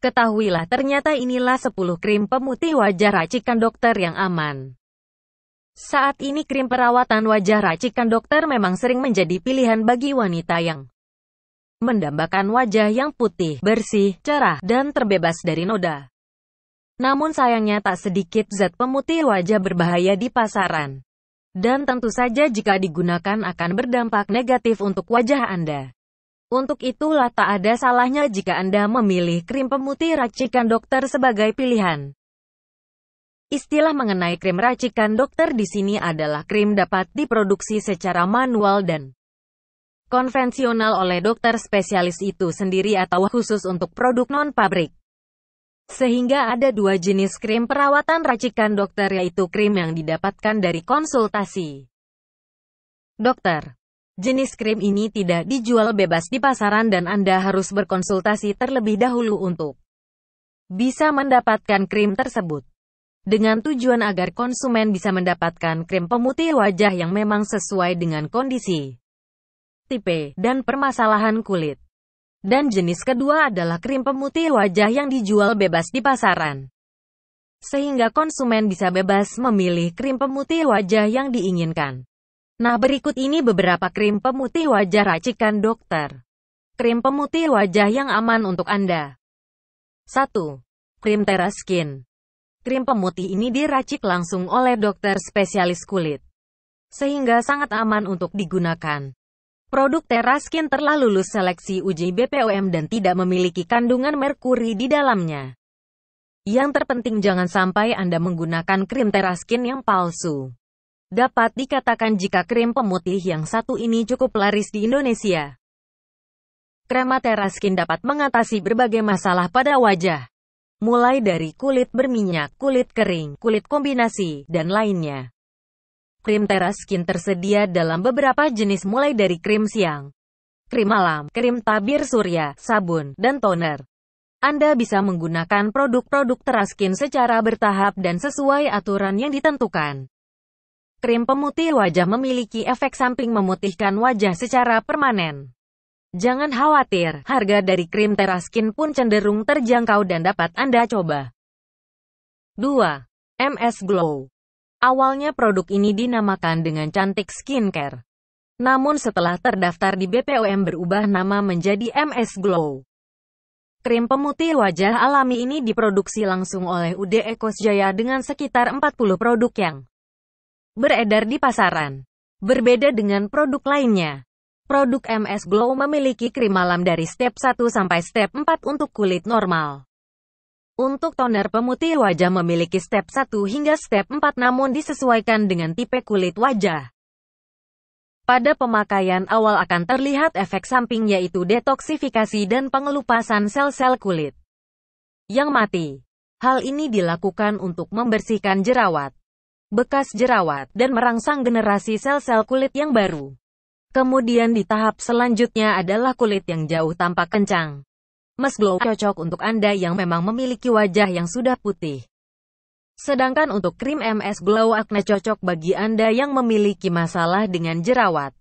Ketahuilah ternyata inilah 10 krim pemutih wajah racikan dokter yang aman. Saat ini krim perawatan wajah racikan dokter memang sering menjadi pilihan bagi wanita yang mendambakan wajah yang putih, bersih, cerah, dan terbebas dari noda. Namun sayangnya tak sedikit zat pemutih wajah berbahaya di pasaran. Dan tentu saja jika digunakan akan berdampak negatif untuk wajah Anda. Untuk itulah tak ada salahnya jika Anda memilih krim pemutih racikan dokter sebagai pilihan. Istilah mengenai krim racikan dokter di sini adalah krim dapat diproduksi secara manual dan konvensional oleh dokter spesialis itu sendiri atau khusus untuk produk non-pabrik. Sehingga ada dua jenis krim perawatan racikan dokter yaitu krim yang didapatkan dari konsultasi dokter Jenis krim ini tidak dijual bebas di pasaran dan Anda harus berkonsultasi terlebih dahulu untuk bisa mendapatkan krim tersebut. Dengan tujuan agar konsumen bisa mendapatkan krim pemutih wajah yang memang sesuai dengan kondisi, tipe, dan permasalahan kulit. Dan jenis kedua adalah krim pemutih wajah yang dijual bebas di pasaran. Sehingga konsumen bisa bebas memilih krim pemutih wajah yang diinginkan. Nah berikut ini beberapa krim pemutih wajah racikan dokter. Krim pemutih wajah yang aman untuk Anda. 1. Krim Terra Skin. Krim pemutih ini diracik langsung oleh dokter spesialis kulit. Sehingga sangat aman untuk digunakan. Produk Terra Skin telah lulus seleksi uji BPOM dan tidak memiliki kandungan merkuri di dalamnya. Yang terpenting jangan sampai Anda menggunakan krim Terra Skin yang palsu. Dapat dikatakan jika krim pemutih yang satu ini cukup laris di Indonesia. Krema Teraskin dapat mengatasi berbagai masalah pada wajah. Mulai dari kulit berminyak, kulit kering, kulit kombinasi, dan lainnya. Krim Teraskin tersedia dalam beberapa jenis mulai dari krim siang, krim malam, krim tabir surya, sabun, dan toner. Anda bisa menggunakan produk-produk Teraskin secara bertahap dan sesuai aturan yang ditentukan. Krim pemutih wajah memiliki efek samping memutihkan wajah secara permanen. Jangan khawatir, harga dari krim Teraskin pun cenderung terjangkau dan dapat Anda coba. 2. MS Glow Awalnya produk ini dinamakan dengan Cantik Skincare. Namun setelah terdaftar di BPOM berubah nama menjadi MS Glow. Krim pemutih wajah alami ini diproduksi langsung oleh UD Ecos Jaya dengan sekitar 40 produk yang beredar di pasaran. Berbeda dengan produk lainnya, produk MS Glow memiliki krim malam dari step 1 sampai step 4 untuk kulit normal. Untuk toner pemutih wajah memiliki step 1 hingga step 4 namun disesuaikan dengan tipe kulit wajah. Pada pemakaian awal akan terlihat efek samping yaitu detoksifikasi dan pengelupasan sel-sel kulit yang mati. Hal ini dilakukan untuk membersihkan jerawat bekas jerawat, dan merangsang generasi sel-sel kulit yang baru. Kemudian di tahap selanjutnya adalah kulit yang jauh tampak kencang. Mas Glow cocok untuk Anda yang memang memiliki wajah yang sudah putih. Sedangkan untuk krim MS Glow Acne cocok bagi Anda yang memiliki masalah dengan jerawat.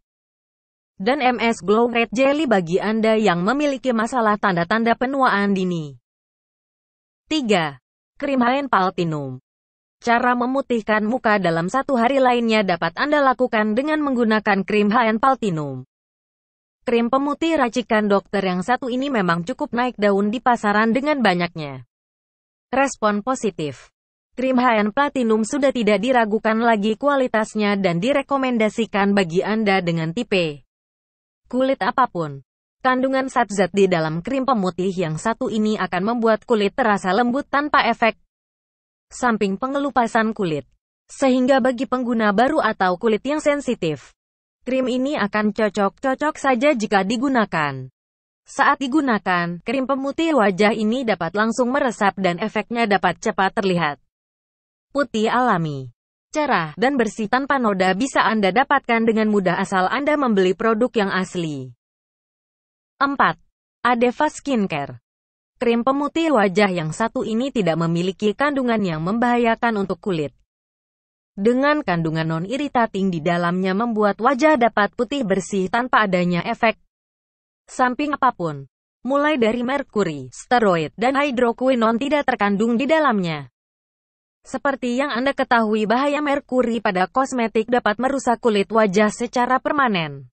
Dan MS Glow Red Jelly bagi Anda yang memiliki masalah tanda-tanda penuaan dini. 3. Krim Hain Platinum Cara memutihkan muka dalam satu hari lainnya dapat Anda lakukan dengan menggunakan krim HN Paltinum. Krim pemutih racikan dokter yang satu ini memang cukup naik daun di pasaran dengan banyaknya. Respon positif. Krim HN Platinum sudah tidak diragukan lagi kualitasnya dan direkomendasikan bagi Anda dengan tipe kulit apapun. Kandungan zat-zat di dalam krim pemutih yang satu ini akan membuat kulit terasa lembut tanpa efek samping pengelupasan kulit. Sehingga bagi pengguna baru atau kulit yang sensitif, krim ini akan cocok-cocok saja jika digunakan. Saat digunakan, krim pemutih wajah ini dapat langsung meresap dan efeknya dapat cepat terlihat. Putih alami cerah, dan bersih tanpa noda bisa Anda dapatkan dengan mudah asal Anda membeli produk yang asli. 4. Adeva Skincare Krim pemutih wajah yang satu ini tidak memiliki kandungan yang membahayakan untuk kulit. Dengan kandungan non-irritating di dalamnya membuat wajah dapat putih bersih tanpa adanya efek samping apapun. Mulai dari merkuri, steroid, dan hidroquinon tidak terkandung di dalamnya. Seperti yang Anda ketahui bahaya merkuri pada kosmetik dapat merusak kulit wajah secara permanen.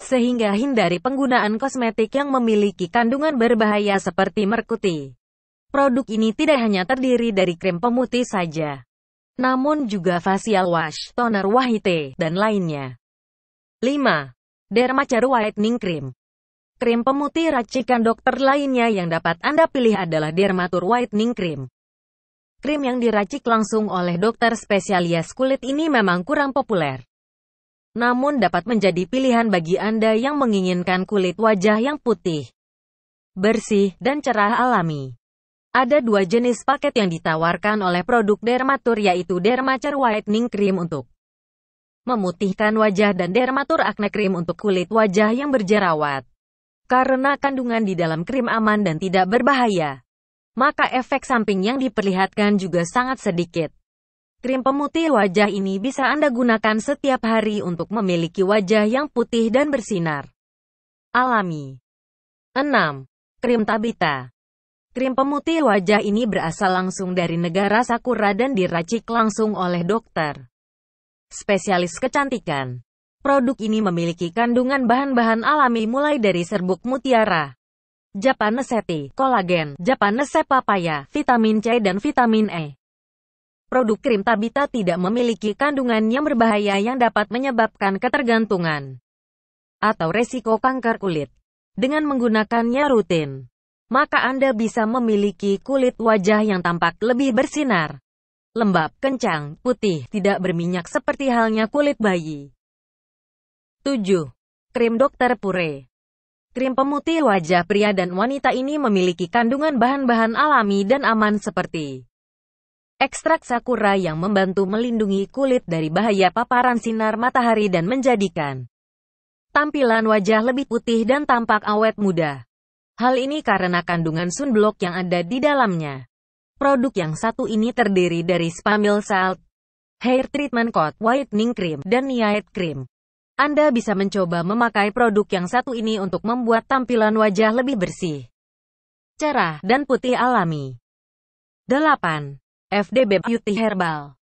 Sehingga hindari penggunaan kosmetik yang memiliki kandungan berbahaya seperti merkuti. Produk ini tidak hanya terdiri dari krim pemutih saja, namun juga facial wash, toner wahite, dan lainnya. 5. Dermacher Whitening Cream Krim pemutih racikan dokter lainnya yang dapat Anda pilih adalah Dermatur Whitening Cream. Krim yang diracik langsung oleh dokter spesialis kulit ini memang kurang populer namun dapat menjadi pilihan bagi Anda yang menginginkan kulit wajah yang putih, bersih, dan cerah alami. Ada dua jenis paket yang ditawarkan oleh produk Dermatur yaitu Dermacer Whitening Cream untuk memutihkan wajah dan Dermatur Acne Cream untuk kulit wajah yang berjerawat. Karena kandungan di dalam krim aman dan tidak berbahaya, maka efek samping yang diperlihatkan juga sangat sedikit. Krim pemutih wajah ini bisa Anda gunakan setiap hari untuk memiliki wajah yang putih dan bersinar. Alami. 6. Krim Tabita Krim pemutih wajah ini berasal langsung dari negara Sakura dan diracik langsung oleh dokter. Spesialis kecantikan. Produk ini memiliki kandungan bahan-bahan alami mulai dari serbuk mutiara, Japanese tea, kolagen, Japanese papaya, vitamin C dan vitamin E produk krim Tabita tidak memiliki kandungan yang berbahaya yang dapat menyebabkan ketergantungan atau resiko kanker kulit. Dengan menggunakannya rutin, maka Anda bisa memiliki kulit wajah yang tampak lebih bersinar, lembab, kencang, putih, tidak berminyak seperti halnya kulit bayi. 7. Krim Dokter Pure Krim pemutih wajah pria dan wanita ini memiliki kandungan bahan-bahan alami dan aman seperti ekstrak sakura yang membantu melindungi kulit dari bahaya paparan sinar matahari dan menjadikan tampilan wajah lebih putih dan tampak awet muda. Hal ini karena kandungan sunblock yang ada di dalamnya. Produk yang satu ini terdiri dari Spamil Salt, Hair Treatment Coat Whitening Cream, dan Night Cream. Anda bisa mencoba memakai produk yang satu ini untuk membuat tampilan wajah lebih bersih, cerah, dan putih alami. 8. FDB Beauty Herbal.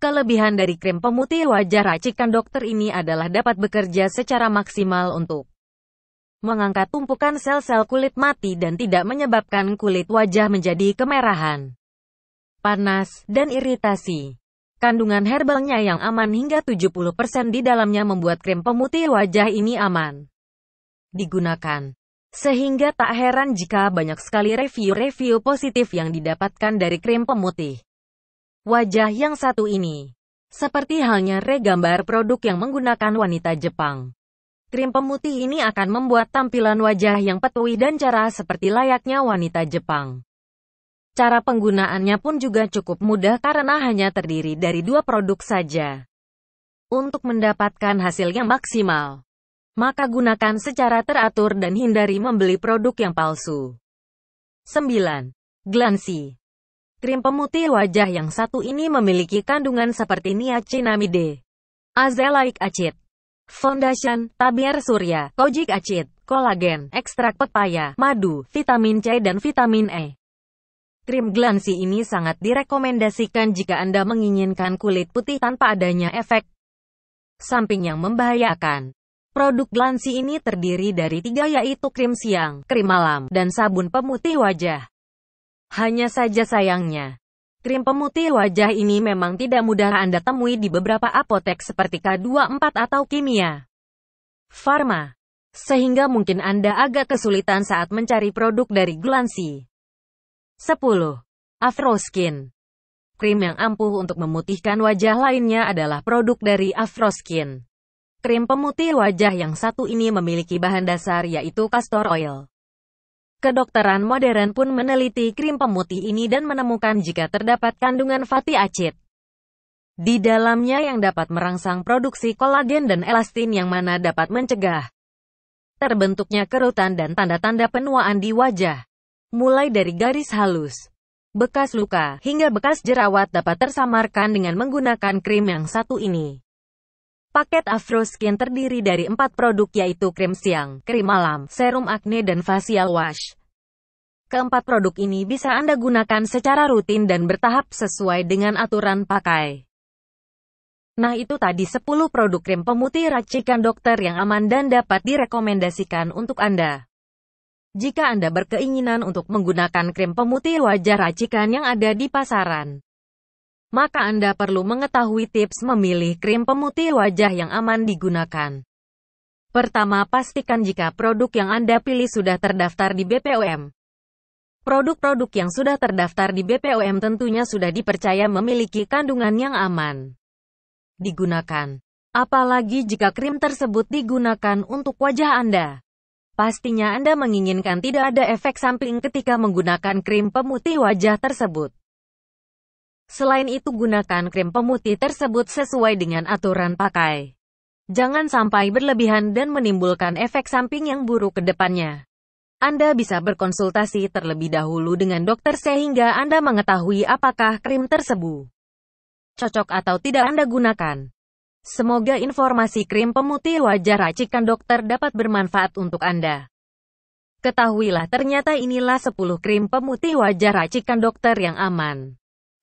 Kelebihan dari krim pemutih wajah racikan dokter ini adalah dapat bekerja secara maksimal untuk mengangkat tumpukan sel-sel kulit mati dan tidak menyebabkan kulit wajah menjadi kemerahan, panas, dan iritasi. Kandungan herbalnya yang aman hingga 70% di dalamnya membuat krim pemutih wajah ini aman digunakan. Sehingga tak heran jika banyak sekali review-review positif yang didapatkan dari krim pemutih wajah yang satu ini. Seperti halnya regambar produk yang menggunakan wanita Jepang. Krim pemutih ini akan membuat tampilan wajah yang petui dan cara seperti layaknya wanita Jepang. Cara penggunaannya pun juga cukup mudah karena hanya terdiri dari dua produk saja. Untuk mendapatkan hasil yang maksimal, maka gunakan secara teratur dan hindari membeli produk yang palsu. 9. Glansi Krim pemutih wajah yang satu ini memiliki kandungan seperti niacinamide, azelaic acid, foundation, tabir surya, kojic acid, kolagen, ekstrak pepaya, madu, vitamin C dan vitamin E. Krim glansi ini sangat direkomendasikan jika Anda menginginkan kulit putih tanpa adanya efek samping yang membahayakan. Produk Glansi ini terdiri dari tiga yaitu krim siang, krim malam, dan sabun pemutih wajah. Hanya saja sayangnya, krim pemutih wajah ini memang tidak mudah Anda temui di beberapa apotek seperti K24 atau Kimia. Farma. Sehingga mungkin Anda agak kesulitan saat mencari produk dari Glansi. 10. Afroskin. Krim yang ampuh untuk memutihkan wajah lainnya adalah produk dari Afroskin. Krim pemutih wajah yang satu ini memiliki bahan dasar yaitu castor oil. Kedokteran modern pun meneliti krim pemutih ini dan menemukan jika terdapat kandungan fatty acid. Di dalamnya yang dapat merangsang produksi kolagen dan elastin yang mana dapat mencegah terbentuknya kerutan dan tanda-tanda penuaan di wajah. Mulai dari garis halus, bekas luka, hingga bekas jerawat dapat tersamarkan dengan menggunakan krim yang satu ini. Paket Afro Skin terdiri dari empat produk yaitu krim siang, krim malam, serum acne dan facial wash. Keempat produk ini bisa Anda gunakan secara rutin dan bertahap sesuai dengan aturan pakai. Nah itu tadi 10 produk krim pemutih racikan dokter yang aman dan dapat direkomendasikan untuk Anda. Jika Anda berkeinginan untuk menggunakan krim pemutih wajah racikan yang ada di pasaran, maka Anda perlu mengetahui tips memilih krim pemutih wajah yang aman digunakan. Pertama, pastikan jika produk yang Anda pilih sudah terdaftar di BPOM. Produk-produk yang sudah terdaftar di BPOM tentunya sudah dipercaya memiliki kandungan yang aman. Digunakan. Apalagi jika krim tersebut digunakan untuk wajah Anda. Pastinya Anda menginginkan tidak ada efek samping ketika menggunakan krim pemutih wajah tersebut. Selain itu gunakan krim pemutih tersebut sesuai dengan aturan pakai. Jangan sampai berlebihan dan menimbulkan efek samping yang buruk ke depannya. Anda bisa berkonsultasi terlebih dahulu dengan dokter sehingga Anda mengetahui apakah krim tersebut cocok atau tidak Anda gunakan. Semoga informasi krim pemutih wajah racikan dokter dapat bermanfaat untuk Anda. Ketahuilah ternyata inilah 10 krim pemutih wajah racikan dokter yang aman.